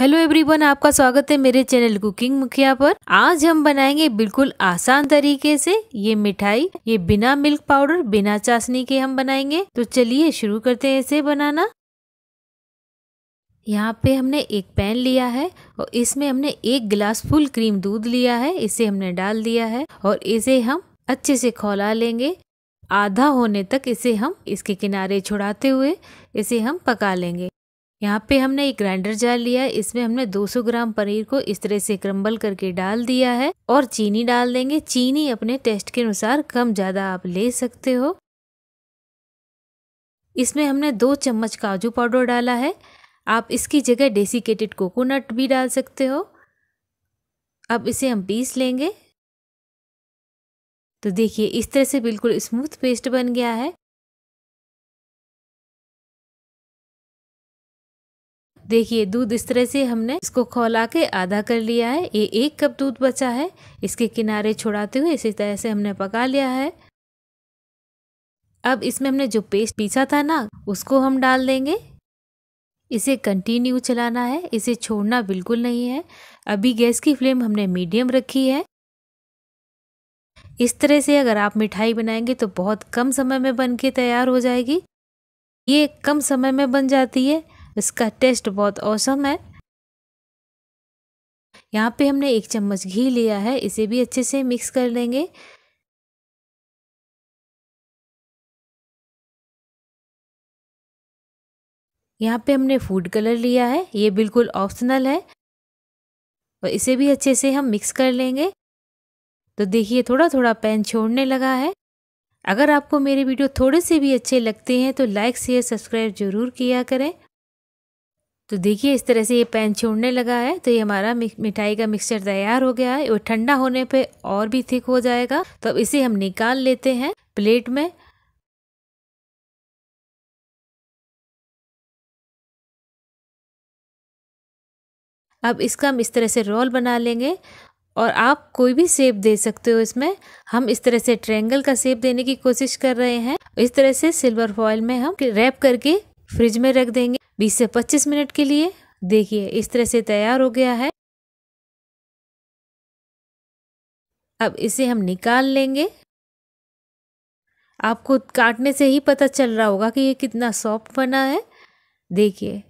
hello everyone आपका स्वागत है मेरे चैनल कुकिंग मुखिया पर आज हम बनाएंगे बिल्कुल आसान तरीके से ये मिठाई ये बिना मिल्क पाउडर बिना चाशनी के हम बनाएंगे तो चलिए शुरू करते हैं इसे बनाना यहाँ पे हमने एक पैन लिया है और इसमें हमने एक गिलास फुल क्रीम दूध लिया है इसे हमने डाल दिया है और इसे हम अच्छे से खौला लेंगे आधा होने तक इसे हम इसके किनारे छुड़ाते हुए इसे हम पका लेंगे यहाँ पे हमने एक ग्राइंडर जार लिया है इसमें हमने 200 ग्राम पनीर को इस तरह से क्रम्बल करके डाल दिया है और चीनी डाल देंगे चीनी अपने टेस्ट के अनुसार कम ज़्यादा आप ले सकते हो इसमें हमने दो चम्मच काजू पाउडर डाला है आप इसकी जगह डेसिकेटेड कोकोनट भी डाल सकते हो अब इसे हम पीस लेंगे तो देखिए इस तरह से बिल्कुल स्मूथ पेस्ट बन गया है देखिए दूध इस तरह से हमने इसको खौला के आधा कर लिया है ये एक कप दूध बचा है इसके किनारे छुड़ाते हुए इसी तरह से हमने पका लिया है अब इसमें हमने जो पेस्ट पीसा था ना उसको हम डाल देंगे इसे कंटिन्यू चलाना है इसे छोड़ना बिल्कुल नहीं है अभी गैस की फ्लेम हमने मीडियम रखी है इस तरह से अगर आप मिठाई बनाएंगे तो बहुत कम समय में बन के तैयार हो जाएगी ये कम समय में बन जाती है इसका टेस्ट बहुत औसम है यहाँ पे हमने एक चम्मच घी लिया है इसे भी अच्छे से मिक्स कर लेंगे यहाँ पे हमने फूड कलर लिया है ये बिल्कुल ऑप्शनल है और इसे भी अच्छे से हम मिक्स कर लेंगे तो देखिए थोड़ा थोड़ा पैन छोड़ने लगा है अगर आपको मेरे वीडियो थोड़े से भी अच्छे लगते हैं तो लाइक शेयर सब्सक्राइब ज़रूर किया करें तो देखिए इस तरह से ये पैन छोड़ने लगा है तो ये हमारा मिठाई का मिक्सचर तैयार हो गया है और ठंडा होने पे और भी थिक हो जाएगा तो अब इसे हम निकाल लेते हैं प्लेट में अब इसका हम इस तरह से रोल बना लेंगे और आप कोई भी सेप दे सकते हो इसमें हम इस तरह से ट्रायंगल का सेप देने की कोशिश कर रहे हैं इस तरह से सिल्वर फॉइल में हम रैप करके फ्रिज में रख देंगे 20 से 25 मिनट के लिए देखिए इस तरह से तैयार हो गया है अब इसे हम निकाल लेंगे आपको काटने से ही पता चल रहा होगा कि ये कितना सॉफ्ट बना है देखिए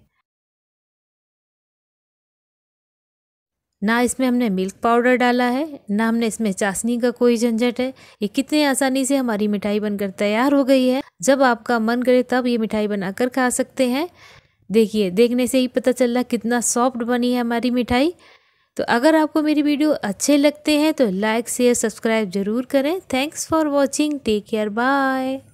ना इसमें हमने मिल्क पाउडर डाला है ना हमने इसमें चाशनी का कोई झंझट है ये कितने आसानी से हमारी मिठाई बनकर तैयार हो गई है जब आपका मन करे तब ये मिठाई बनाकर खा सकते हैं देखिए देखने से ही पता चल रहा कितना सॉफ्ट बनी है हमारी मिठाई तो अगर आपको मेरी वीडियो अच्छे लगते हैं तो लाइक शेयर सब्सक्राइब ज़रूर करें thanks for watching take care bye